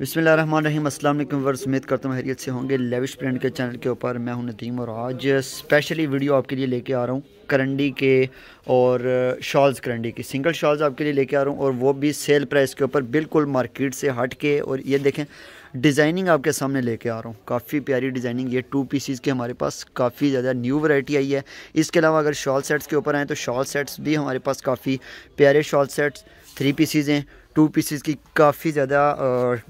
बसमीम अल्लाम वर्स उम्मीद करता हूँ हैरियत से होंगे लेविश प्रिंट के चैनल के ऊपर मैं हूँ नदीम और आज स्पेशली वीडियो आपके लिए लेके आ रहा हूँ करंडी के और शॉल्स करंडी की सिंगल शॉल्स आपके लिए लेके आ रहा हूँ और वो भी सेल प्राइस के ऊपर बिल्कुल मार्केट से हट के और ये देखें डिज़ाइनिंग आपके सामने लेके आ रहा हूँ काफ़ी प्यारी डिज़ाइनिंग ये टू पीसीज़ के हमारे पास काफ़ी ज़्यादा न्यू वैरायटी आई है इसके अलावा अगर शॉल सेट्स के ऊपर आएँ तो शॉल सेट्स भी हमारे पास काफ़ी प्यारे शॉल सेट्स थ्री पीसीज़ हैं टू पीसेस की काफ़ी ज़्यादा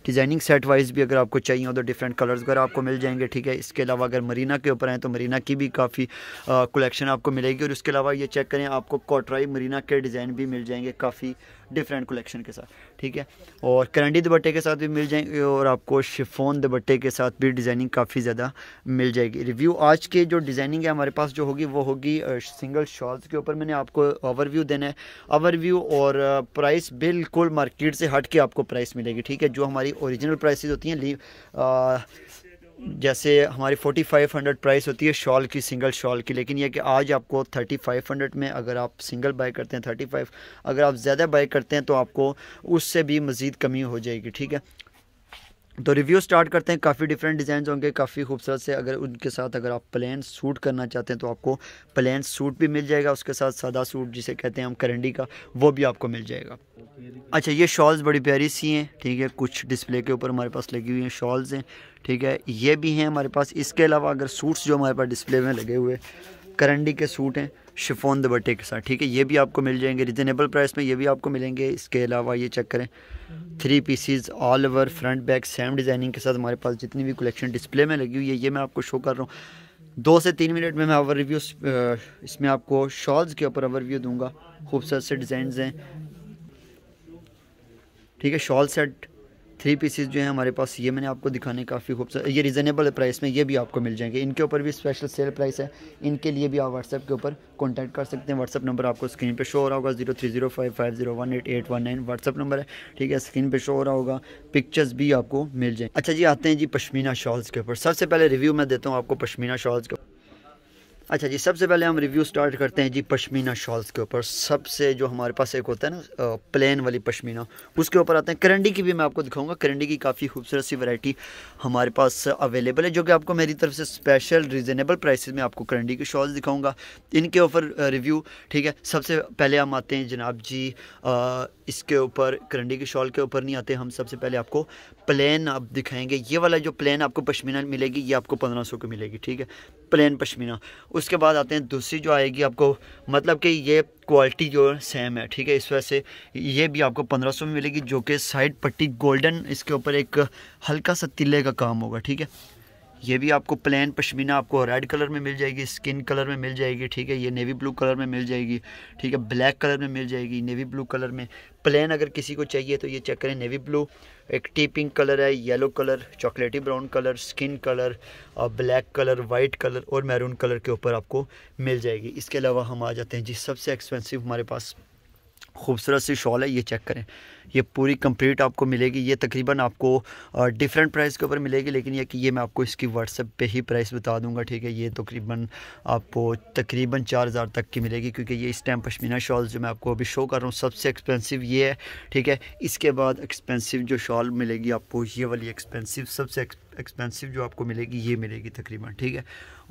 डिज़ाइनिंग सेट वाइज भी अगर आपको चाहिए हो तो डिफरेंट कलर्स वगैरह आपको मिल जाएंगे ठीक है इसके अलावा अगर मरीना के ऊपर आएँ तो मरीना की भी काफ़ी कलेक्शन आपको मिलेगी और उसके अलावा ये चेक करें आपको कॉटराई मरीना के डिज़ाइन भी मिल जाएंगे काफ़ी डिफरेंट कलेक्शन के साथ ठीक है और करंडी दुपट्टे के साथ भी मिल जाएंगे और आपको शिफोन दुपट्टे के साथ भी डिज़ाइनिंग काफ़ी ज़्यादा मिल जाएगी रिव्यू आज के जो डिज़ाइनिंग है हमारे पास जो होगी वो होगी सिंगल शॉल्स के ऊपर मैंने आपको ओवरव्यू देना है ओवरव्यू और प्राइस बिल्कुल मार्केट मार्केट से हट के आपको प्राइस मिलेगी ठीक है जो हमारी ओरिजिनल प्राइस होती हैं जैसे हमारी 4500 प्राइस होती है शॉल की सिंगल शॉल की लेकिन यह कि आज आपको 3500 में अगर आप सिंगल बाई करते हैं 35 अगर आप ज़्यादा बाई करते हैं तो आपको उससे भी मज़ीद कमी हो जाएगी ठीक है तो रिव्यू स्टार्ट करते हैं काफ़ी डिफरेंट डिज़ाइन होंगे काफ़ी खूबसूरत से अगर उनके साथ अगर आप प्लान सूट करना चाहते हैं तो आपको प्लान सूट भी मिल जाएगा उसके साथ सादा सूट जिसे कहते हैं हम करंडी का वो भी आपको मिल जाएगा अच्छा ये शॉल्स बड़ी प्यारी सी हैं ठीक है कुछ डिस्प्ले के ऊपर हमारे पास लगी हुई हैं शॉल्स हैं ठीक है ये भी हैं हमारे पास इसके अलावा अगर सूट्स जो हमारे पास डिस्प्ले में लगे हुए करंडी के सूट हैं शिफोन दुबट्टे के साथ ठीक है ये भी आपको मिल जाएंगे रिजनेबल प्राइस में ये भी आपको मिलेंगे इसके अलावा ये चेक करें three pieces all over front back same designing के साथ हमारे पास जितनी भी कलेक्शन डिस्प्ले में लगी हुई है ये मैं आपको शो कर रहा हूँ दो से तीन मिनट में मैं ओवर रिव्यू इसमें आपको शॉल्स के ऊपर ओवर रिव्यू दूंगा खूबसूरत से डिज़ाइन हैं ठीक है शॉल सेट थ्री पीसेज जो है हमारे पास ये मैंने आपको दिखाने काफ़ी खूबसूरत ये रिजनेबल प्राइस में ये भी आपको मिल जाएंगे इनके ऊपर भी स्पेशल सेल प्राइस है इनके लिए भी आप व्हाट्सएप के ऊपर कॉन्टैक्ट कर सकते हैं व्हाट्सअप नंबर आपको स्क्रीन पर शो हो रहा होगा zero three zero five five zero one eight eight one nine WhatsApp number है ठीक है स्क्रीन पर शो हो रहा होगा पिक्चर्स भी आपको मिल जाएंगे अच्छा जी आते हैं जी पश्मीना शॉल्स के ऊपर सबसे पहले रिव्यू मैं देता हूँ आपको पश्मीना शॉल्स के अच्छा जी सबसे पहले हम रिव्यू स्टार्ट करते हैं जी पश्मीना शॉल्स के ऊपर सबसे जो हमारे पास एक होता है ना प्लेन वाली पश्मीना उसके ऊपर आते हैं करंडी की भी मैं आपको दिखाऊंगा करंडी की काफ़ी खूबसूरत सी वैरायटी हमारे पास अवेलेबल है जो कि आपको मेरी तरफ से स्पेशल रीजनेबल प्राइस में आपको करंडी की शॉल्स दिखाऊँगा इनके ऊपर रिव्यू ठीक है सबसे पहले हम आते हैं जनाब जी आ, इसके ऊपर करंडी की शॉल के ऊपर नहीं आते हम सबसे पहले आपको प्लेन आप दिखाएंगे ये वाला जो प्लेन आपको पशमीना मिलेगी ये आपको पंद्रह सौ की मिलेगी ठीक है प्लेन पश्मीना उसके बाद आते हैं दूसरी जो आएगी आपको मतलब कि ये क्वालिटी जो सेम है ठीक है इस वजह से ये भी आपको 1500 में मिलेगी जो कि साइड पट्टी गोल्डन इसके ऊपर एक हल्का सा तिले का काम होगा ठीक है ये भी आपको प्लेन पशमीना आपको रेड कलर में मिल जाएगी स्किन कलर में मिल जाएगी ठीक है ये नेवी ब्लू कलर में मिल जाएगी ठीक है ब्लैक कलर में मिल जाएगी नेवी ब्लू कलर में प्लेन अगर किसी को चाहिए तो ये चेक करें नेवी ब्लू एक टी पिंक कलर है yellow colour chocolaty brown colour skin colour और ब्लैक कलर वाइट कलर और मैरून कलर के ऊपर आपको मिल जाएगी इसके अलावा हम आ जाते हैं जी सबसे एक्सपेंसिव हमारे पास खूबसूरत सी शॉल है ये चेक करें ये पूरी कंप्लीट आपको मिलेगी ये तकरीबन आपको डिफरेंट प्राइस के ऊपर मिलेगी लेकिन ये कि ये मैं आपको इसकी व्हाट्सएप पे ही प्राइस बता दूंगा ठीक है ये तकरीबन आपको तकरीबन चार हज़ार तक की मिलेगी क्योंकि ये इस टाइम पश्मीना शॉल जो मैं आपको अभी शो कर रहा हूँ सबसे एक्सपेंसिव ये है ठीक है इसके बाद एक्सपेंसिव जो शॉल मिलेगी आपको ये वाली एक्सपेंसिव सबसे एक्सपेंसिव जो आपको मिलेगी ये मिलेगी तकरीबन ठीक है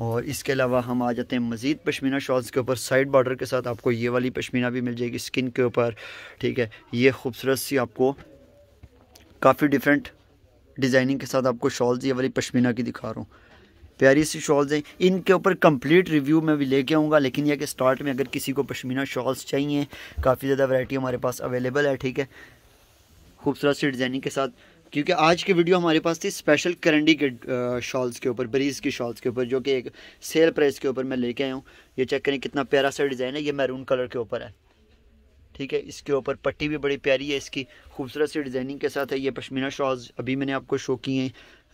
और इसके अलावा हम आ जाते हैं मज़ीद पशमीना शॉल्स के ऊपर साइड बॉर्डर के साथ आपको ये वाली पशमीना भी मिल जाएगी स्किन के ऊपर ठीक है ये खूबसूरत सी आपको काफ़ी डिफरेंट डिज़ाइनिंग के साथ आपको शॉल्स ये वाली पशमीना की दिखा रहा हूँ प्यारी सी शॉल्स हैं इनके ऊपर कंप्लीट रिव्यू मैं भी लेके आऊँगा लेकिन यह कि स्टार्ट में अगर किसी को पशमीना शॉल्स चाहिए काफ़ी ज़्यादा वैरायटी हमारे पास अवेलेबल है ठीक है खूबसूरत सी डिज़ाइनिंग के साथ क्योंकि आज की वीडियो हमारे पास थी स्पेशल करंडी के शॉल्स के ऊपर ब्रीज़ की शॉल्स के ऊपर जो कि एक सेल प्राइस के ऊपर मैं लेके आया हूँ ये चेक करें कितना प्यारा सा डिज़ाइन है ये मैरून कलर के ऊपर है ठीक है इसके ऊपर पट्टी भी बड़ी प्यारी है इसकी खूबसूरत सी डिज़ाइनिंग के साथ है ये पश्मीना शॉल्स अभी मैंने आपको शो किए हैं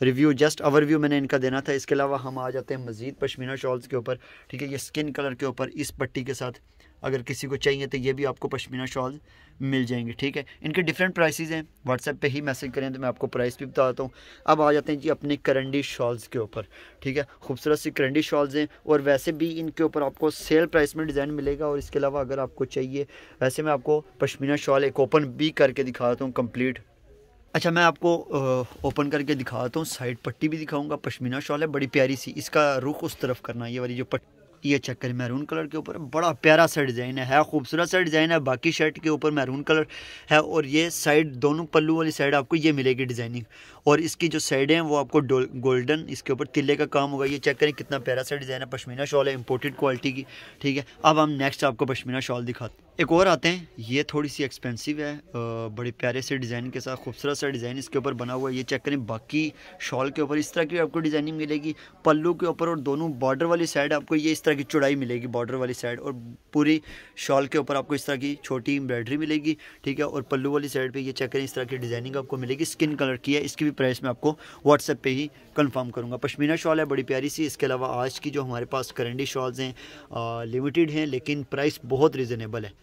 रिव्यू जस्ट ओवरव्यू मैंने इनका देना था इसके अलावा हम आ जाते हैं मज़ीद पश्मीना शॉल्स के ऊपर ठीक है ये स्किन कलर के ऊपर इस पट्टी के साथ अगर किसी को चाहिए तो ये भी आपको पश्मीना शॉल मिल जाएंगे ठीक है इनके डिफरेंट प्राइसेस हैं व्हाट्सएप पे ही मैसेज करें तो मैं आपको प्राइस भी बताता हूँ अब आ जाते हैं जी अपने करंडी शॉल्स के ऊपर ठीक है खूबसूरत सी करंडी शॉल्स हैं और वैसे भी इनके ऊपर आपको सेल प्राइस में डिज़ाइन मिलेगा और इसके अलावा अगर आपको चाहिए वैसे मैं आपको पशमीना शॉल एक ओपन भी करके दिखाता हूँ कम्प्लीट अच्छा मैं आपको ओपन करके दिखाता हूँ साइड पट्टी भी दिखाऊंगा पश्मीना शॉल है बड़ी प्यारी सी इसका रुख उस तरफ करना ये वाली जो पट्टी ये चेक करें मैरून कलर के ऊपर बड़ा प्यारा सा डिज़ाइन है, है खूबसूरत सा डिज़ाइन है बाकी शर्ट के ऊपर मैरून कलर है और ये साइड दोनों पल्लू वाली साइड आपको ये मिलेगी डिज़ाइनिंग और इसकी जो साइड हैं वो आपको गोल्डन इसके ऊपर तिले का काम होगा ये चेक करें कितना प्यारा सा डिज़ाइन है पशमीना शॉल है इंपोर्टेड क्वालिटी की ठीक है अब हम नेक्स्ट आपको पशमीना शॉल दिखाते एक और आते हैं ये थोड़ी सी एक्सपेंसिव है बड़े प्यारे से डिज़ाइन के साथ खूबसूरत सा डिज़ाइन इसके ऊपर बना हुआ है ये चेक करें बाकी शॉल के ऊपर इस तरह की आपको डिज़ाइनिंग मिलेगी पल्लू के ऊपर और दोनों बॉर्डर वाली साइड आपको ये इस तरह की चौड़ाई मिलेगी बॉर्डर वाली साइड और पूरी शॉल के ऊपर आपको इस तरह की छोटी एम्ब्रॉयडरी मिलेगी ठीक है और पल्लू वाली साइड पर ये चेक करें इस तरह की डिज़ाइनिंग आपको मिलेगी स्किन कलर की है इसकी भी प्राइस मैं आपको व्हाट्सएप पर ही कन्फर्म करूँगा पश्मीना शॉल है बड़ी प्यारी सी इसके अलावा आज की जो हमारे पास करेंडी शॉल्स हैं लिमिटेड हैं लेकिन प्राइस बहुत रिजनेबल है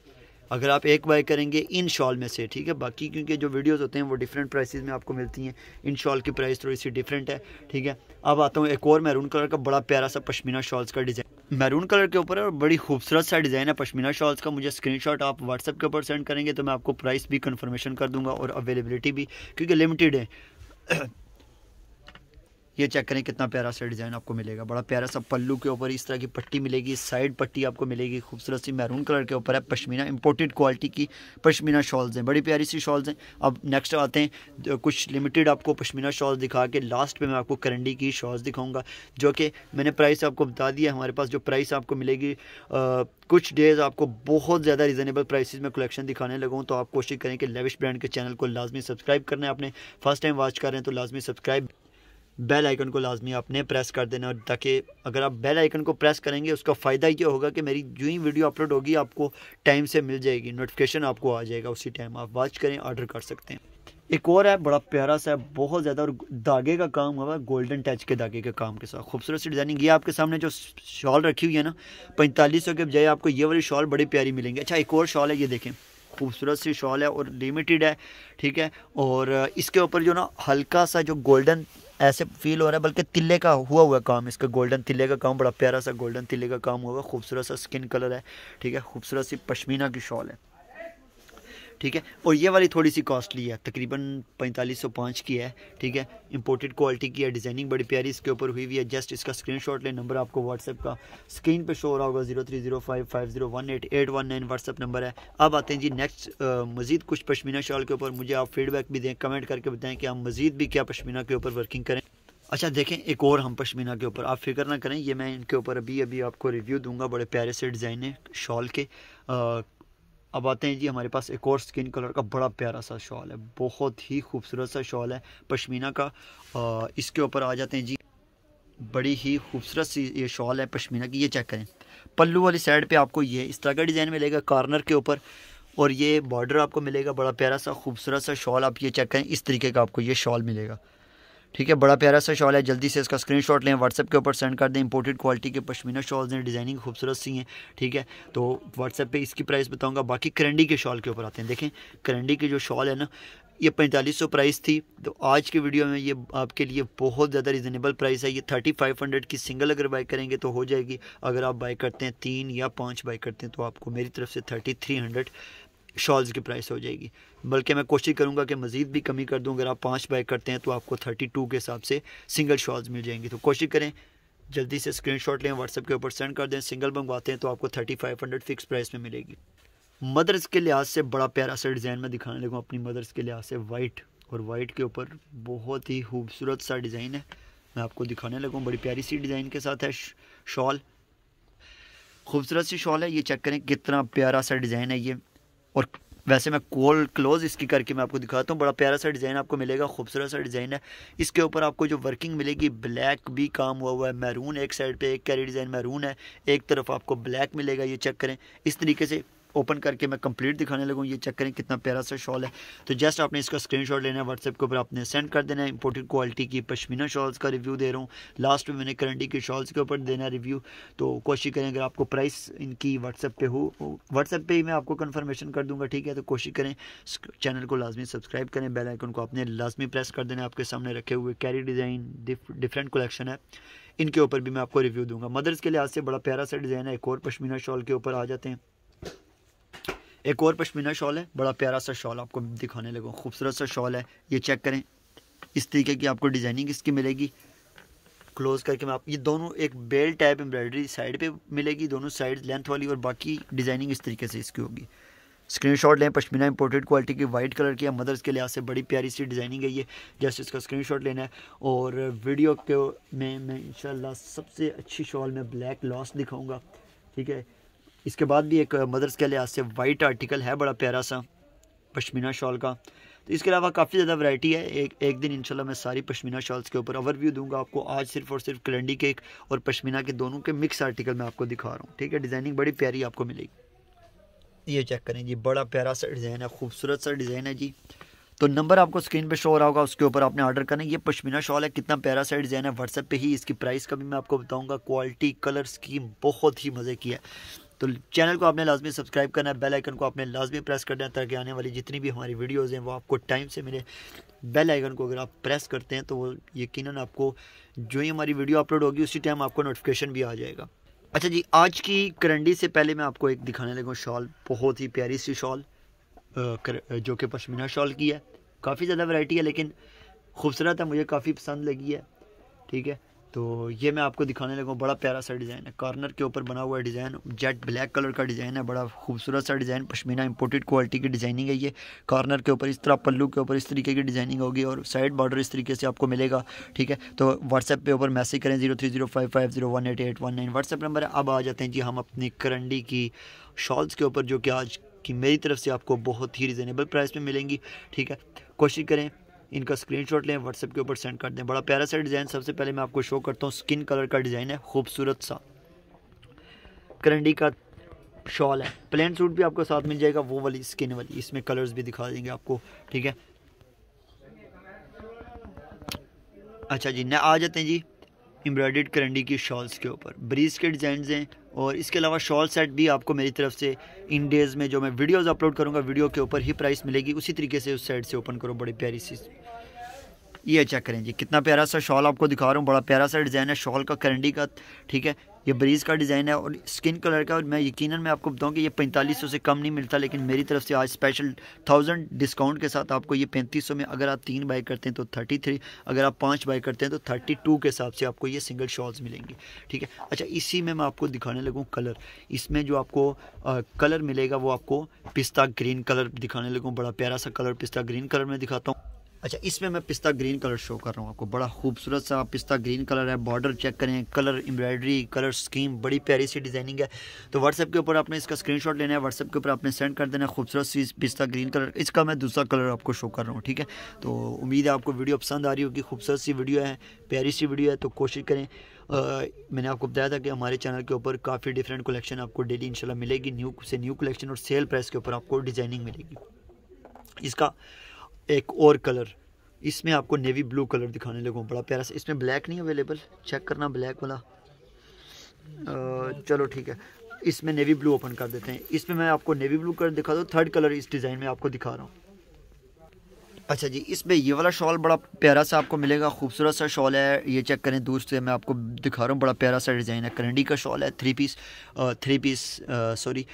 अगर आप एक बाय करेंगे इन शॉल में से ठीक है बाकी क्योंकि जो वीडियोस होते हैं वो डिफरेंट प्राइसेस में आपको मिलती हैं इन शॉल की प्राइस थोड़ी सी डिफरेंट है ठीक है अब आता हूँ एक और मैरून कलर का बड़ा प्यारा सा पश्मीना शॉल्स का डिज़ाइन मैरून कलर के ऊपर है और बड़ी खूबसूरत सा डिज़ाइन है पश्मीना शॉल्स का मुझे स्क्रीनशॉट आप व्हाट्सएप के ऊपर सेंड करेंगे तो मैं आपको प्राइस भी कन्फर्मेशन कर दूंगा और अवेलेबिलिटी भी क्योंकि लिमिटेड है ये चेक करें कितना प्यारा सा डिज़ाइन आपको मिलेगा बड़ा प्यारा सा पल्लू के ऊपर इस तरह की पट्टी मिलेगी साइड पट्टी आपको मिलेगी खूबसूरत सी मैरून कलर के ऊपर है पश्मीना इंपोर्टेड क्वालिटी की पश्मीना शॉल्स हैं बड़ी प्यारी सी शॉल्स हैं अब नेक्स्ट आते हैं कुछ लिमिटेड आपको पश्मीना शॉल्स दिखा के लास्ट में मैं आपको करंडी की शॉल्स दिखाऊँगा जो कि मैंने प्राइस आपको बता दिया हमारे पास जो प्राइस आपको मिलेगी कुछ डेज़ आपको बहुत ज़्यादा रिजनेबल प्राइसेस में कलेक्शन दिखाने लगूँ तो आप कोशिश करें कि लेविश ब्रांड के चैनल को लाजमी सब्सक्राइब करना है आपने फर्स्ट टाइम वॉच कर रहे हैं तो लाजमी सब्सक्राइब बेल आइकन को लाजमी आपने प्रेस कर देना और ताकि अगर आप बेल आइकन को प्रेस करेंगे उसका फ़ायदा ये होगा कि मेरी जो ही वीडियो अपलोड होगी आपको टाइम से मिल जाएगी नोटिफिकेशन आपको आ जाएगा उसी टाइम आप वॉच करें ऑर्डर कर सकते हैं एक और है बड़ा प्यारा सा है बहुत ज़्यादा और धागे का काम हुआ है गोल्डन टच के धागे के काम के साथ खूबसूरत सी डिज़ाइनिंग ये आपके सामने जो शॉल रखी हुई है ना पैंतालीस सौ के बजाय आपको ये वाली शॉल बड़ी प्यारी मिलेंगी अच्छा एक और शॉल है ये देखें खूबसूरत सी शॉल है और लिमिटेड है ठीक है और इसके ऊपर जो ना हल्का सा जो गोल्डन ऐसे फील हो रहा है बल्कि तिले का हुआ हुआ काम इसका गोल्डन तिल्ले का काम बड़ा प्यारा सा गोल्डन तिल्ले का काम हुआ हुआ खूबसूरत सा स्किन कलर है ठीक है खूबसूरत सी पशमीना की शॉल है ठीक है और ये वाली थोड़ी सी कॉस्टली है तकरीबन पैंतालीस सौ पाँच की है ठीक है इंपोर्टेड क्वालिटी की है डिज़ाइनिंग बड़ी प्यारी इसके ऊपर हुई हुई है जस्ट इसका स्क्रीन शॉट लें नंबर आपको व्हाट्सएप का स्क्रीन पे शो हो रहा होगा zero three zero five five zero one eight eight one nine WhatsApp number है अब आते हैं जी नेक्स्ट मजीद कुछ पशमीना शॉल के ऊपर मुझे आप फीडबैक भी दें कमेंट करके बताएं कि हम मजीद भी क्या पशमीना के ऊपर वर्किंग करें अच्छा देखें एक और हम पशमीना के ऊपर आप फिक्र ना करें ये मैं इनके ऊपर अभी अभी आपको रिव्यू दूंगा बड़े प्यारे से डिज़ाइन है शॉल के आ, अब आते हैं जी हमारे पास एक और स्किन कलर का बड़ा प्यारा सा शॉल है बहुत ही खूबसूरत सा शॉल है पश्मीना का आ, इसके ऊपर आ जाते हैं जी बड़ी ही खूबसूरत सी ये शॉल है पश्मीना की ये चेक करें पल्लू वाली साइड पे आपको ये इस तरह का डिज़ाइन मिलेगा कार्नर के ऊपर और ये बॉर्डर आपको मिलेगा बड़ा प्यारा सा खूबसूरत सा शॉल आप ये चेक करें इस तरीके का आपको ये शॉल मिलेगा ठीक है बड़ा प्यारा सा शॉल है जल्दी से इसका स्क्रीनशॉट लें व्हाट्सएप के ऊपर सेंड कर दें इंपोर्टेड क्वालिटी के पश्मीना शॉल्स हैं डिज़ाइनिंग खूबसूरत सी हैं ठीक है तो व्हाट्सएप पे इसकी प्राइस बताऊंगा बाकी करंडी के शॉल के ऊपर आते हैं देखें करंडी की जो शॉल है ना ये पैंतालीस सौ प्राइस थी तो आज के वीडियो में ये आपके लिए बहुत ज़्यादा रिजनेबल प्राइस है ये थर्टी फाइव हंड्रेड की सिंगल अगर बाई करेंगे तो हो जाएगी अगर आप बाई करते हैं तीन या पाँच बाई करते हैं तो आपको मेरी तरफ से थर्टी थ्री हंड्रेड शॉल्स की प्राइस हो जाएगी बल्कि मैं कोशिश करूँगा कि मज़ीद भी कमी कर दूँ अगर आप पाँच बाई करते हैं तो आपको थर्टी टू के हिसाब से सिंगल शॉल्स मिल जाएंगी तो कोशिश करें जल्दी से स्क्रीनशॉट लें व्हाट्सएप के ऊपर सेंड कर दें सिंगल मंगवाते हैं तो आपको thirty five hundred fix price में मिलेगी मदर्स के लिहाज से बड़ा प्यारा सा डिज़ाइन में दिखाने लगूँ अपनी मदर्स के लिहाज से वाइट और वाइट के ऊपर बहुत ही खूबसूरत सा डिज़ाइन है मैं आपको दिखाने लगूँ बड़ी प्यारी सी डिज़ाइन के साथ है शॉल खूबसूरत सी शॉल है ये चेक करें कितना प्यारा सा डिज़ाइन है ये और वैसे मैं कोल क्लोज इसकी करके मैं आपको दिखाता हूँ बड़ा प्यारा सा डिज़ाइन आपको मिलेगा खूबसूरत सा डिज़ाइन है इसके ऊपर आपको जो वर्किंग मिलेगी ब्लैक भी काम हुआ हुआ है मैरून एक साइड पे एक कैरी डिज़ाइन मैरून है एक तरफ आपको ब्लैक मिलेगा ये चेक करें इस तरीके से ओपन करके मैं कंप्लीट दिखाने लगूँ ये चेक करें कितना प्यारा सा शॉल है तो जस्ट आपने इसका स्क्रीनशॉट लेना है व्हाट्सएप के ऊपर आपने सेंड कर देना है इंपोर्टेड क्वालिटी की पश्मीना शॉल्स का रिव्यू दे रहा हूँ लास्ट में मैंने करंटी के शॉल्स के ऊपर देना रिव्यू तो कोशिश करें अगर आपको प्राइस इनकी व्हाट्सएप पर हो व्हाट्सएप पर ही मैं आपको कन्फर्मेशन कर दूँगा ठीक है तो कोशिश करें चैनल को लाजमी सब्सक्राइब करें बेल आइकन को आपने लाजमी प्रेस कर देना आपके सामने रखे हुए कैरी डिज़ाइन डिफरेंट कलेक्शन है इनके ऊपर भी मैं आपको रिव्यू दूंगा मदर्स के लिहाज से बड़ा प्यारा सा डिज़ाइन है एक और पश्मीना शॉल के ऊपर आ जाते हैं एक और पश्मीना शॉल है बड़ा प्यारा सा शॉल आपको दिखाने लगा खूबसूरत सा शॉल है ये चेक करें इस तरीके की आपको डिज़ाइनिंग इसकी मिलेगी क्लोज़ करके मैं आप ये दोनों एक बेल्ट टाइप एम्ब्रॉयडरी साइड पे मिलेगी दोनों साइड लेंथ वाली और बाकी डिज़ाइनिंग इस तरीके से इसकी होगी स्क्रीनशॉट लें पश्मीना इंपोर्टेड क्वालिटी की वाइट कलर की मदर्स के लिहाज से बड़ी प्यारी सी डिज़ाइनिंग है ये जस्ट इसका स्क्रीनशॉट लेना है और वीडियो के में मैं इंशाल्लाह सबसे अच्छी शॉल में ब्लैक लॉस दिखाऊंगा ठीक है इसके बाद भी एक मदर्स के लिहाज से वाइट आर्टिकल है बड़ा प्यारा सा पशमीना शॉल का तो इसके अलावा काफ़ी ज़्यादा वैरायटी है एक एक दिन इंशाल्लाह मैं सारी पशमीना शॉल्स के ऊपर ओवरव्यू दूंगा आपको आज सिर्फ और सिर्फ कलंडी केक और पशमीना के दोनों के मिक्स आर्टिकल मैं आपको दिखा रहा हूँ ठीक है डिज़ाइनिंग बड़ी प्यारी आपको मिलेगी ये चेक करें जी बड़ा प्यारा सा डिज़ाइन है खूबसूरत सा डिज़ाइन है जी तो नंबर आपको स्क्रीन पर शो हो रहा होगा उसके ऊपर आपने ऑर्डर करना है ये पश्मीना शॉल है कितना प्यारा सा डिज़ाइन है व्हाट्सएप पर ही इसकी प्राइस का भी मैं आपको बताऊँगा क्वालिटी कलर स्कीम बहुत ही मज़े की है तो चैनल को आपने लाजमी सब्सक्राइब करना है बेल आइकन को आपने लाजमी प्रेस करना है ताकि आने वाली जितनी भी हमारी वीडियोज़ हैं वो आपको टाइम से मिले बेल आइकन को अगर आप प्रेस करते हैं तो वो यकीन आपको जो ही हमारी वीडियो अपलोड होगी उसी टाइम आपको नोटिफिकेशन भी आ जाएगा अच्छा जी आज की करंडी से पहले मैं आपको एक दिखाने लगा शॉल बहुत ही प्यारी सी शॉल जो कि पशमीना शॉल की है काफ़ी ज़्यादा वैरायटी है लेकिन खूबसूरत है मुझे काफ़ी पसंद लगी है ठीक है तो ये मैं आपको दिखाने लगा बड़ा प्यारा सा डिज़ाइन है कॉर्नर के ऊपर बना हुआ डिज़ाइन जेट ब्लैक कलर का डिज़ाइन है बड़ा खूबसूरत सा डिज़ाइन पश्मीना इंपोर्टेड क्वालिटी की डिज़ाइनिंग है ये कॉर्नर के ऊपर इस तरह पल्लू के ऊपर इस तरीके की डिज़ाइनिंग होगी और साइड बॉर्डर इस तरीके से आपको मिलेगा ठीक है तो व्हाट्सएप पे ऊपर मैसेज करें zero three zero five five zero one eight eight one nine WhatsApp number है अब आ जाते हैं जी हम अपनी करंडी की शॉल्स के ऊपर जो कि आज की मेरी तरफ से आपको बहुत ही रिजनेबल प्राइस में मिलेंगी ठीक है कोशिश करें इनका स्क्रीनशॉट लें व्हाट्सएप के ऊपर सेंड कर दें बड़ा प्यारा सा डिज़ाइन सबसे पहले मैं आपको शो करता हूँ स्किन कलर का डिज़ाइन है खूबसूरत सा करंडी का शॉल है प्लेन सूट भी आपको साथ मिल जाएगा वो वाली स्किन वाली इसमें कलर्स भी दिखा देंगे आपको ठीक है अच्छा जी न आ जाते हैं जी एम्ब्रॉयड करंडी की शॉल्स के ऊपर ब्रीज के डिज़ाइन हैं और इसके अलावा शॉल सेट भी आपको मेरी तरफ से इन डेज़ में जो मैं वीडियोस अपलोड करूँगा वीडियो के ऊपर ही प्राइस मिलेगी उसी तरीके से उस साइड से ओपन करो बड़ी प्यारी सी ये चेक करें जी कितना प्यारा सा शॉल आपको दिखा रहा हूँ बड़ा प्यारा सा डिज़ाइन है शॉल का करंडी का ठीक है ये ब्रीज़ का डिज़ाइन है और स्किन कलर का और मैं यकीनन मैं आपको बताऊं कि ये पैंतालीस सौ से कम नहीं मिलता लेकिन मेरी तरफ से आज स्पेशल थाउजेंड डिस्काउंट के साथ आपको ये पैंतीस सौ में अगर आप तीन बाई करते हैं तो थर्टी थ्री अगर आप पाँच बाई करते हैं तो थर्टी टू के हिसाब से आपको ये सिंगल शॉल्स मिलेंगे ठीक है अच्छा इसी में मैं आपको दिखाने लगूँ कलर इसमें जो आपको आ, कलर मिलेगा वो आपको पिस्ता ग्रीन कलर दिखाने लगूँ बड़ा प्यारा सा कलर पिस्ता ग्रीन कलर में दिखाता हूँ अच्छा इसमें मैं पिस्ता ग्रीन कलर शो कर रहा हूँ आपको बड़ा खूबसूरत सा पिस्ता ग्रीन कलर है बॉर्डर चेक करें कलर एम्ब्रॉयडरी कलर स्कीम बड़ी प्यारी सी डिज़ाइनिंग है तो व्हाट्सएप के ऊपर आपने इसका स्क्रीनशॉट लेना है व्हाट्सएप के ऊपर आपने सेंड कर देना है खूबसूरत सी पिस्ता ग्रीन कलर इसका मैं दूसरा कलर आपको शो कर रहा हूँ ठीक है तो उम्मीद है आपको वीडियो पसंद आ रही होगी खूबसूरत सी वीडियो है प्यारी सी वीडियो है तो कोशिश करें आ, मैंने आपको बताया था कि हमारे चैनल के ऊपर काफ़ी डिफरेंट कलेक्शन आपको डेली इनशाला मिलेगी न्यू से न्यू कलेक्शन और सेल प्राइस के ऊपर आपको डिज़ाइनिंग मिलेगी इसका एक और कलर इसमें आपको नेवी ब्लू कलर दिखाने लगूँ बड़ा प्यारा सा इसमें ब्लैक नहीं अवेलेबल चेक करना ब्लैक वाला चलो ठीक है इसमें नेवी ब्लू ओपन कर देते हैं इसमें मैं आपको नेवी ब्लू कलर दिखा दूँ थर्ड कलर इस डिज़ाइन में आपको दिखा रहा हूँ अच्छा जी इसमें ये वाला शॉल बड़ा प्यारा सा आपको मिलेगा खूबसूरत सा शॉल है ये चेक करें दोस्त मैं आपको दिखा रहा हूँ बड़ा प्यारा सा डिज़ाइन है करंडी का शॉल है three piece three piece sorry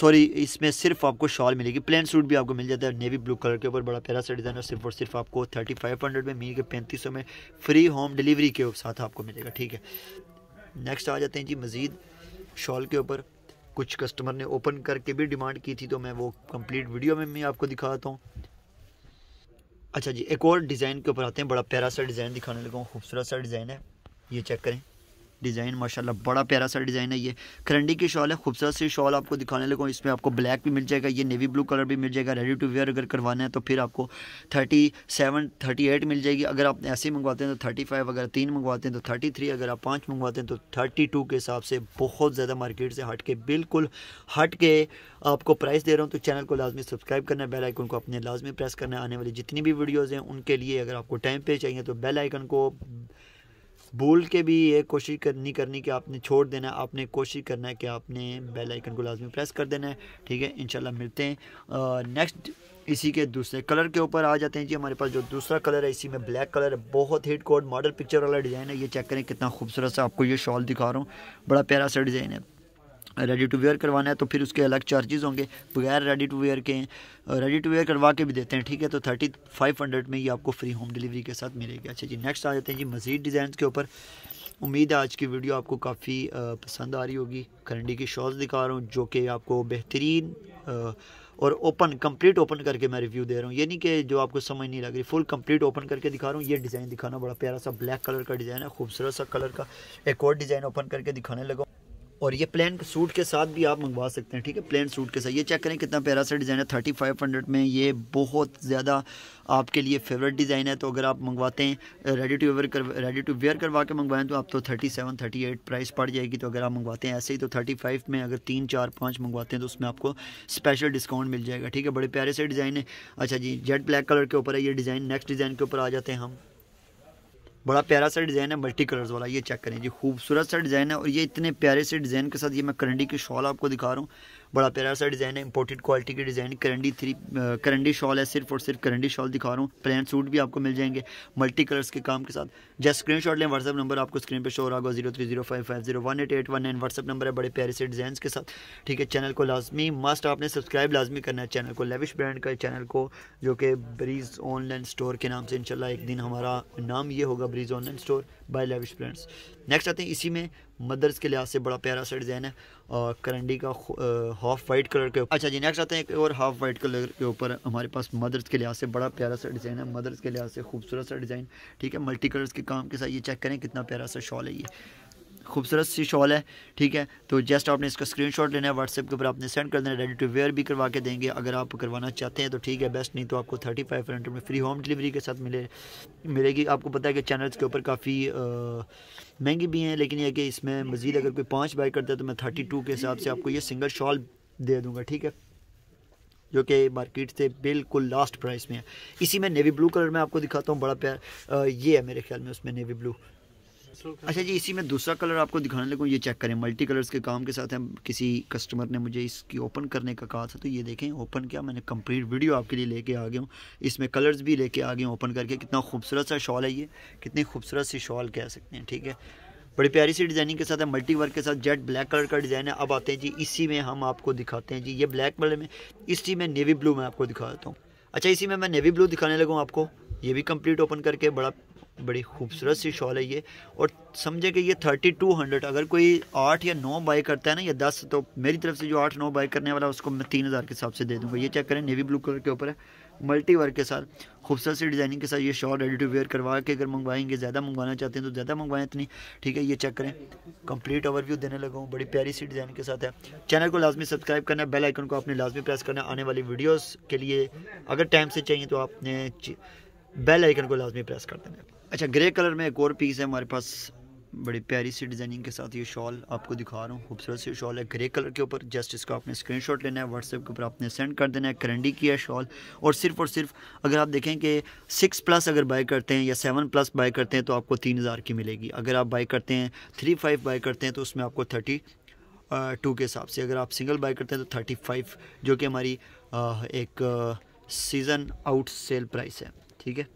sorry इसमें सिर्फ आपको शॉल मिलेगी प्लेन सूट भी आपको मिल जाता है नेवी ब्लू कलर के ऊपर बड़ा प्यारा सा डिज़ाइन है सिर्फ और सिर्फ आपको थर्टी फाइव हंड्रेड में मीन के पैंतीस सौ में फ्री होम डिलीवरी के साथ आपको मिलेगा ठीक है नेक्स्ट आ जाते हैं जी मज़ीद शॉल के ऊपर कुछ कस्टमर ने ओपन करके भी डिमांड की थी तो मैं वो कम्प्लीट वीडियो में मैं आपको दिखाता हूँ अच्छा जी एक और डिज़ाइन के ऊपर आते हैं बड़ा प्यारा सा डिज़ाइन दिखाने लगा खूबसूरत सा डिज़ाइन है ये चेक करें डिज़ाइन माशाल्लाह बड़ा प्यारा सा डिज़ाइन है ये करंडी की शॉल है खूबसूरत सी शॉल आपको दिखाने लगा इसमें आपको ब्लैक भी मिल जाएगा ये नेवी ब्लू कलर भी मिल जाएगा रेडी टू वेयर अगर करवाना है तो फिर आपको थर्टी सेवन थर्टी एट मिल जाएगी अगर आप ऐसे मंगवाते हैं तो थर्टी फाइव अगर तीन मंगवाते हैं तो थर्टी थ्री अगर आप पाँच मंगवाते हैं तो थर्टी टू के हिसाब से बहुत ज़्यादा मार्केट से हट के बिल्कुल हट के आपको प्राइस दे रहा हूँ तो चैनल को लाजमी सब्सक्राइब करना है बेल आइकन को अपने लाजमी प्रेस करना है आने वाली जितनी भी वीडियोज़ हैं उनके लिए अगर आपको टाइम पे चाहिए तो बेल आइकन को भूल के भी ये कोशिश नहीं करनी कि आपने छोड़ देना है आपने कोशिश करना है कि आपने बेल आइकन को लाजमी प्रेस कर देना है ठीक है इन मिलते हैं नेक्स्ट इसी के दूसरे कलर के ऊपर आ जाते हैं जी हमारे पास जो दूसरा कलर है इसी में ब्लैक कलर है बहुत हिट कोड मॉडल पिक्चर वाला डिज़ाइन है ये चेक करें कितना खूबसूरत सा आपको ये शॉल दिखा रहा हूँ बड़ा प्यारा सा डिज़ाइन है रेडी टू वेयर करवाना है तो फिर उसके अलग चार्जेस होंगे बगैर रेडी टू वेयर के रेडी टू वेयर करवा के भी देते हैं ठीक है तो थर्टी फाइव हंड्रेड में ही आपको फ्री होम डिलीवरी के साथ मिलेगी अच्छा जी नेक्स्ट आ जाते हैं जी मज़ीद डिज़ाइन के ऊपर उम्मीद है आज की वीडियो आपको काफ़ी पसंद आ रही होगी करंडी की शॉज दिखा रहा हूँ जो कि आपको बेहतरीन और ओपन कंप्लीट ओपन करके मैं रिव्यू दे रहा हूँ ये नहीं कि जो आपको समझ नहीं लग रही फुल कंप्लीट ओपन करके दिखा रहा हूँ ये डिज़ाइन दिखाना बड़ा प्यारा सा ब्लैक कलर का डिज़ाइन है खूबसूरत सा कलर का एक और डिज़ाइन ओपन करके दिखाने लगा और ये प्लेन सूट के साथ भी आप मंगवा सकते हैं ठीक है प्लेन सूट के साथ ये चेक करें कितना प्यारा सा डिज़ाइन है थर्टी फाइव हंड्रेड में ये बहुत ज़्यादा आपके लिए फेवरेट डिज़ाइन है तो अगर आप मंगवाते हैं रेडी टू वेयर कर रेडी टू वेयर करवा के मंगवाएं तो आप तो thirty seven thirty eight price पड़ जाएगी तो अगर आप मंगवाते हैं ऐसे ही तो थर्टी फाइव में अगर तीन चार पाँच मंगवाते हैं तो उसमें आपको स्पेशल डिस्काउंट मिल जाएगा ठीक है बड़े प्यारे से डिज़ाइन है अच्छा जी जेड ब्लैक कलर के ऊपर है ये डिज़ाइन नेक्स्ट डिज़ाइन के ऊपर आ जाते हैं हम बड़ा प्यारा सा डिज़ाइन है मल्टी कलर्स वाला ये चेक करें जी खूबसूरत सा डिज़ाइन है और ये इतने प्यारे से डिज़ाइन के साथ ये मैं करंडी की शॉल आपको दिखा रहा हूँ बड़ा प्यारा सा डिज़ाइन है इंपोर्टेड क्वालिटी के डिज़ाइन करंडी थ्री करंडी शॉल है सिर्फ और सिर्फ करंडी शॉल e दिखा रहा हूँ प्लान सूट भी आपको मिल जाएंगे मल्टी कलर्स के काम के साथ जैसे स्क्रीन शॉट लें व्हाट्सअप नंबर आपको स्क्रीन पर शो रहा होगा zero three zero five five zero one eight eight one nine WhatsApp number है बड़े प्यारे से डिज़ाइन के साथ ठीक है चैनल को लाजमी मस्ट आपने सब्सक्राइब लाजमी करना है चैनल को लेविश ब्रांड का चैनल को जो कि ब्रीज ऑनलाइन स्टोर के नाम से इनशाला एक दिन हमारा नाम ये होगा breeze online store by lavish students next आते हैं इसी में मदर्स के लिहाज से बड़ा प्यारा सा डिज़ाइन है और करंडी का हाफ वाइट कलर के ऊपर अच्छा जी नेक्स्ट आते हैं एक और हाफ वाइट कलर के ऊपर हमारे पास मदर्स के लिहाज से बड़ा प्यारा सा डिज़ाइन है मदर्स के लिहाज से खूबसूरत सा डिज़ाइन ठीक है मल्टी कलर्स के काम के साथ ये चेक करें कितना प्यारा सा शॉल है ये खूबसूरत सी शॉल है ठीक है तो जस्ट आपने इसका स्क्रीनशॉट लेना है व्हाट्सएप के ऊपर आपने सेंड कर देना रेडी टू वेयर भी करवा के देंगे अगर आप करवाना चाहते हैं तो ठीक है बेस्ट नहीं तो आपको थर्टी फाइव हंड्रेड में फ्री होम डिलीवरी के साथ मिले मिलेगी आपको पता है कि चैनल्स के ऊपर काफ़ी महंगी भी हैं लेकिन यह कि इसमें मज़ीद अगर कोई पाँच बाई करता है तो मैं थर्टी टू के हिसाब से आपको ये सिंगल शॉल दे दूँगा ठीक है जो कि मार्केट से बिल्कुल लास्ट प्राइस में है इसी में नेवी ब्लू कलर में आपको दिखाता हूँ बड़ा प्यार ये है मेरे ख्याल में उसमें नेवी ब्लू अच्छा जी इसी में दूसरा कलर आपको दिखाने लगूँ ये चेक करें मल्टी कलर्स के काम के साथ हैं किसी कस्टमर ने मुझे इसकी ओपन करने का कहा था तो ये देखें ओपन किया मैंने कंप्लीट वीडियो आपके लिए लेके आ गया हूँ इसमें कलर्स भी लेके आ गया ओपन करके कितना खूबसूरत सा शॉल है ये कितनी खूबसूरत सी शॉल कह सकते हैं ठीक है बड़ी प्यारी सी डिज़ाइनिंग के साथ है मल्टी वर्क के साथ जेट ब्लैक कलर का डिज़ाइन है अब आते हैं जी इसी में हम आपको दिखाते हैं जी ये ब्लैक कलर में इसी में नेवी ब्लू में आपको दिखा देता हूँ अच्छा इसी में मैं नेवी ब्लू दिखाने लगूँ आपको ये भी कंप्लीट ओपन करके बड़ा बड़ी खूबसूरत सी शॉल है ये और समझे कि ये थर्टी टू हंड्रेड अगर कोई आठ या नौ बाई करता है ना या दस तो मेरी तरफ से जो आठ नौ बाई करने वाला उसको मैं तीन हज़ार के हिसाब से दे दूँगा ये चेक करें नेवी ब्लू कलर के ऊपर है मल्टी वर्क के साथ खूबसूरत सी डिज़ाइनिंग के साथ ये शॉल रेडी टू वेयर करवा के अगर मंगवाएंगे ज़्यादा मंगवाना चाहते हैं तो ज़्यादा मंगवाएं इतनी ठीक है ये चेक करें कंप्लीट ओवरव्यू देने लगा हूँ बड़ी प्यारी सी डिज़ाइन के साथ है चैनल को लाजमी सब्सक्राइब करना बेल आइकन को आपने लाजमी प्रेस करना आने वाली वीडियोज़ के लिए अगर टाइम से चाहिए तो आपने बेल आइकन को लाजमी प्रेस कर देना अच्छा ग्रे कलर में एक और पीस है हमारे पास बड़ी प्यारी सी डिज़ाइनिंग के साथ ये शॉल आपको दिखा रहा हूँ खूबसूरत सी शॉल है ग्रे कलर के ऊपर जस्ट इसका आपने स्क्रीनशॉट लेना है व्हाट्सएप के ऊपर आपने सेंड कर देना है करंडी की है शॉल और सिर्फ और सिर्फ अगर आप देखें कि सिक्स प्लस अगर बाई करते हैं या सेवन प्लस बाई करते हैं तो आपको तीन हज़ार की मिलेगी अगर आप बाई करते हैं थ्री फाइव बाई करते हैं तो उसमें आपको थर्टी टू के हिसाब से अगर आप सिंगल बाई करते हैं तो थर्टी फाइव जो कि हमारी एक सीज़न आउट सेल प्राइस है ठीक है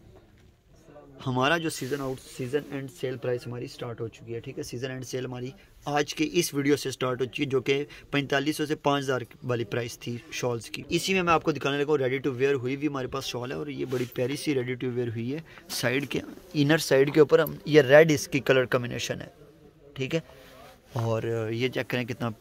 हमारा जो season out season end sale price हमारी स्टार्ट हो चुकी है ठीक है सीज़न एंड सेल हमारी आज के इस वीडियो से स्टार्ट हो चुकी है जो कि पैंतालीस सौ से पाँच हज़ार वाली प्राइस थी शॉल्स की इसी में मैं आपको दिखाने लगा रेडी टू वेयर हुई भी हमारे पास शॉल है और ये बड़ी प्यारी सी रेडी टू वेयर हुई है साइड के इनर साइड के ऊपर हम ये रेड इसकी कलर कम्बिनेशन है ठीक है और ये चेक करें कितना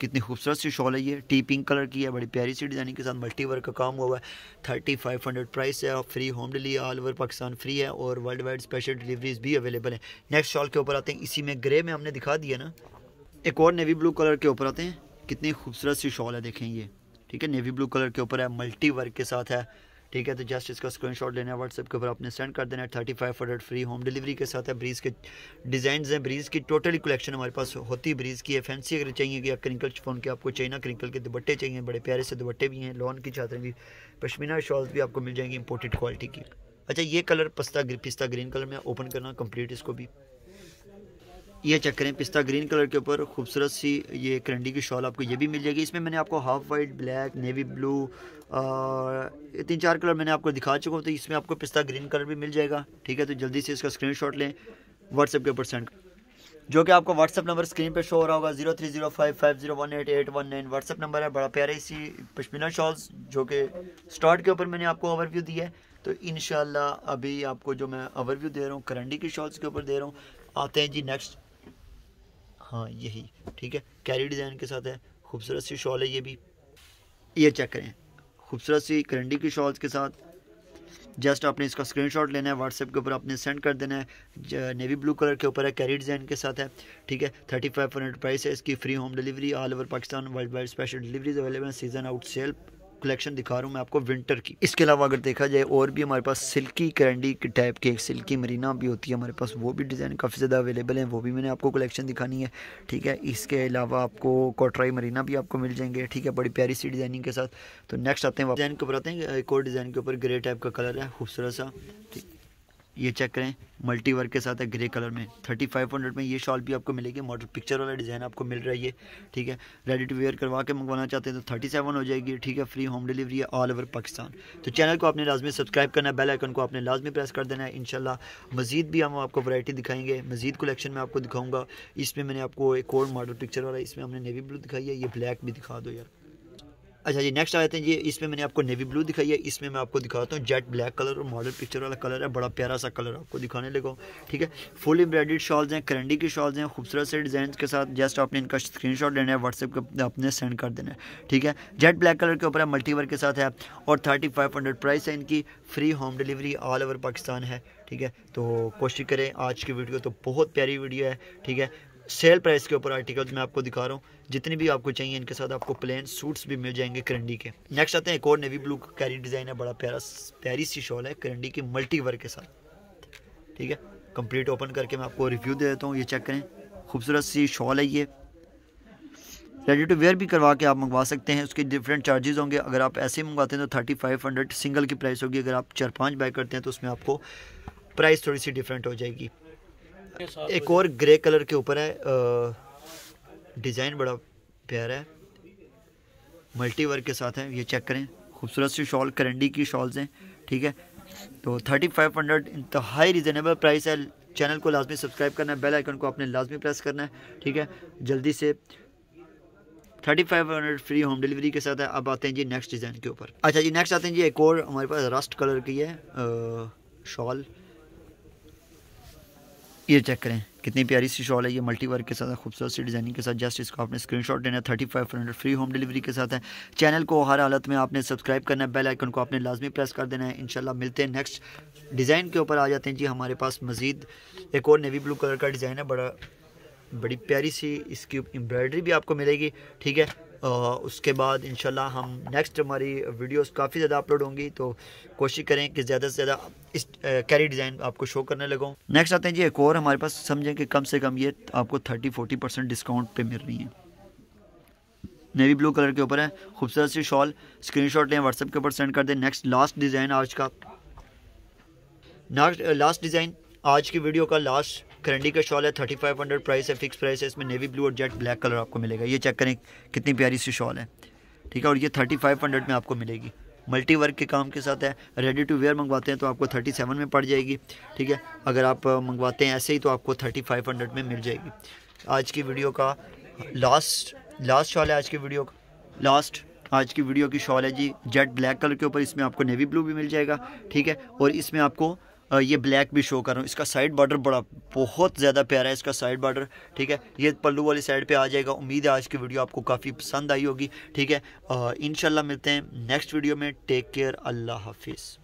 कितनी खूबसूरत सी शॉल है ये टी पिंक कलर की है बड़ी प्यारी सी डिज़ाइनिंग के साथ मल्टी वर्क का काम हुआ है थर्टी फाइव हंड्रेड प्राइस है free home delivery all over Pakistan free है और वर्ल्ड वाइड स्पेशल डिलीवरीज भी अवेलेबल है नेक्स्ट शॉल के ऊपर आते हैं इसी में ग्रे में हमने दिखा दिया ना एक और नेवी ब्लू कलर के ऊपर आते हैं कितनी खूबसूरत सी शॉल है देखें ये ठीक है नेवी ब्लू कलर के ऊपर है मल्टी वर्क के साथ है ठीक है तो जस्ट इसका स्क्रीनशॉट लेना है व्हाट्सएप के ऊपर आपने सेंड कर देना है thirty five hundred free home delivery के साथ है ब्रीज के डिज़ाइन हैं ब्रीज की टोटली कलेक्शन हमारे पास होती है ब्रीज की है फैंसी अगर चाहिए कि क्रिंकल फोन के आपको चाइना क्रिंकल के दुपट्टे चाहिए बड़े प्यारे से दुपट्टे भी हैं लॉन की चादरें भी पश्मीना शॉल्स भी आपको मिल जाएंगी इंपोर्टेड क्वालिटी की अच्छा ये कलर पस्ता पिस्ता ग्रीन कलर में ओपन करना कंप्लीट इसको भी ये चेक करें पिस्ता ग्रीन कलर के ऊपर खूबसूरत सी ये करंडी की शॉल आपको ये भी मिल जाएगी इसमें मैंने आपको half white black navy blue और तीन चार कलर मैंने आपको दिखा चुका हूँ तो इसमें आपको पिस्ता ग्रीन कलर भी मिल जाएगा ठीक है तो जल्दी से इसका स्क्रीन लें व्हाट्सएप के ऊपर सेंड जो कि आपको व्हाट्सअप नंबर स्क्रीन पर शो हो रहा होगा zero three zero five five zero one eight eight one nine WhatsApp number है बड़ा प्यारा इसी पश्मीना शॉल्स जो कि स्टार्ट के ऊपर मैंने आपको ओवरव्यू दिया है तो इन अभी आपको जो मैं ओवरव्यू दे रहा हूँ करंडी की शॉल्स के ऊपर दे रहा हूँ आते हैं जी नेक्स्ट हाँ यही ठीक है कैरी डिज़ाइन के साथ है खूबसूरत सी शॉल है ये भी ये चेक करें खूबसूरत सी करंडी की शॉल्स के साथ जस्ट आपने इसका स्क्रीनशॉट लेना है व्हाट्सएप के ऊपर आपने सेंड कर देना है नेवी ब्लू कलर के ऊपर है कैरी डिज़ाइन के साथ है ठीक है थर्टी फाइव हंड्रेड प्राइस है इसकी free home delivery all over Pakistan world wide special deliveries available है सीजन आउट सेल कलेक्शन दिखा रहा हूँ मैं आपको विंटर की इसके अलावा अगर देखा जाए और भी हमारे पास सिल्की कैंडी के टाइप के एक सिल्की मरीना भी होती है हमारे पास वो भी डिज़ाइन काफ़ी ज़्यादा अवेलेबल है वो भी मैंने आपको कलेक्शन दिखानी है ठीक है इसके अलावा आपको कोटराई मरीना भी आपको मिल जाएंगे ठीक है बड़ी प्यारी सी डिज़ाइनिंग के साथ तो नेक्स्ट आते हैं डिज़ाइन के ऊपर आते हैं एक और डिज़ाइन के ऊपर ग्रे टाइप का कलर है खूबसूरत सा ठीक ये चेक करें मल्टी वर्क के साथ है ग्रे कलर में थर्टी फाइव हंड्रेड में ये शॉल भी आपको मिलेगी मॉडल पिक्चर वाला डिज़ाइन आपको मिल रहा है ये ठीक है रेडी टू वेयर करवा के मंगवाना चाहते हैं तो थर्टी सेवन हो जाएगी ठीक है फ्री होम डिलीवरी है ऑल ओवर पाकिस्तान तो चैनल को आपने लाजमी सब्सक्राइब करना है बेल आइकन को आपने लाजमी प्रेस कर देना है इनशाला मजीद भी हम आपको वरायटी दिखाएंगे मजीद कलेक्शन में आपको दिखाऊंगा इसमें मैंने आपको एक और मॉडल पिक्चर वाला इसमें हमने नेवी ब्लू दिखाई है ये ब्लैक भी दिखा दो यार अच्छा जी नेक्स्ट आ जाते हैं जी इसमें मैंने आपको नेवी ब्लू दिखाई है इसमें मैं आपको दिखाता हूँ जेट ब्लैक कलर और मॉडल पिक्चर वाला कलर है बड़ा प्यारा सा कलर आपको दिखाने लगा ठीक है फुल एम्ब्रॉयडेड शॉल्स हैं करंडी की शॉल्स हैं खूबसूरत से डिज़ाइन के साथ जस्ट आपने इनका स्क्रीन शॉट लेना है व्हाट्सएप पर अपने सेंड कर देना है ठीक है जेट ब्लैक कलर के ऊपर है मल्टीवर के साथ है और थर्टी फाइव हंड्रेड प्राइस है इनकी free home delivery all over Pakistan है ठीक है तो कोशिश करें आज की वीडियो तो बहुत प्यारी वीडियो है ठीक है सेल प्राइस के ऊपर आर्टिकल्स मैं आपको दिखा रहा हूँ जितनी भी आपको चाहिए इनके साथ आपको प्लेन सूट्स भी मिल जाएंगे करंडी के नेक्स्ट आते हैं एक और नेवी ब्लू कैरी डिज़ाइन है बड़ा प्यारा प्यारी सी शॉल है करंडी की मल्टी वर्क के साथ ठीक है कंप्लीट ओपन करके मैं आपको रिव्यू दे देता हूँ ये चेक करें खूबसूरत सी शॉल है ये रेडी टू वेयर भी करवा के आप मंगवा सकते हैं उसके डिफरेंट चार्जेस होंगे अगर आप ऐसे ही मंगवाते हैं तो थर्टी फाइव हंड्रेड सिंगल की प्राइस होगी अगर आप चार पाँच बाय करते हैं तो उसमें आपको प्राइस थोड़ी सी डिफरेंट हो जाएगी एक और ग्रे कलर के ऊपर है डिज़ाइन बड़ा प्यारा है मल्टी वर्क के साथ है ये चेक करें खूबसूरत सी शॉल करंडी की शॉल्स हैं ठीक है तो थर्टी फाइव हंड्रेड इंतहाई रिजनेबल प्राइस है चैनल को लाजमी सब्सक्राइब करना है बेल आइकन को आपने लाजमी प्रेस करना है ठीक है जल्दी से thirty five hundred free home delivery के साथ है अब आते हैं जी नेक्स्ट डिज़ाइन के ऊपर अच्छा जी नेक्स्ट आते हैं जी एक और हमारे पास रस्ट कलर की है शॉल ये चेक करें कितनी प्यारी सी शॉल है ये मल्टी वर्क के साथ खूबसूरत सी डिज़ाइनिंग के साथ जस्ट इसको आपने स्क्रीनशॉट देना है thirty five hundred free home delivery के साथ है चैनल को हर हालत में आपने सब्सक्राइब करना है बेल आइकन को आपने लाजमी प्रेस कर देना है इंशाल्लाह मिलते हैं नेक्स्ट डिज़ाइन के ऊपर आ जाते हैं जी हमारे पास मज़ीद एक और नेवी ब्लू कलर का डिज़ाइन है बड़ा बड़ी प्यारी सी इसकी एम्ब्रॉयडरी भी आपको मिलेगी ठीक है उसके बाद इन हम नेक्स्ट हमारी वीडियोस काफ़ी ज़्यादा अपलोड होंगी तो कोशिश करें कि ज़्यादा से ज़्यादा इस कैरी डिज़ाइन आपको शो करने लगाऊँ नेक्स्ट आते हैं जी एक और हमारे पास समझें कि कम से कम ये आपको थर्टी फोर्टी परसेंट डिस्काउंट पे मिल रही है नेवी ब्लू कलर के ऊपर है खूबसूरत सी शॉल स्क्रीन शॉट लें व्हाट्सएप के ऊपर सेंड कर दें नेक्स्ट लास्ट डिज़ाइन आज का लास्ट डिज़ाइन आज की वीडियो का लास्ट करंडी का शॉल है थर्टी फाइव हंड्रेड प्राइस है फिक्स प्राइस है इसमें नेवी ब्लू और जेट ब्लैक कलर आपको मिलेगा ये चेक करें कितनी प्यारी सी शॉल है ठीक है और ये थर्टी फाइव हंड्रेड में आपको मिलेगी मल्टी वर्क के काम के साथ है रेडी टू वेयर मंगवाते हैं तो आपको थर्टी सेवन में पड़ जाएगी ठीक है अगर आप मंगवाते हैं ऐसे ही तो आपको थर्टी फाइव हंड्रेड में मिल जाएगी आज की वीडियो का लास्ट लास्ट शॉल है आज की वीडियो का लास्ट आज की वीडियो की शॉल है जी जेट ब्लैक कलर के ऊपर इसमें आपको नेवी ब्लू भी मिल जाएगा ठीक है और इसमें आपको ये ब्लैक भी शो कर रहा हूँ इसका साइड बॉर्डर बड़ा बहुत ज़्यादा प्यारा है इसका साइड बॉर्डर ठीक है ये पल्लू वाली साइड पे आ जाएगा उम्मीद है आज की वीडियो आपको काफ़ी पसंद आई होगी ठीक है इन मिलते हैं नेक्स्ट वीडियो में टेक केयर अल्लाह हाफिज़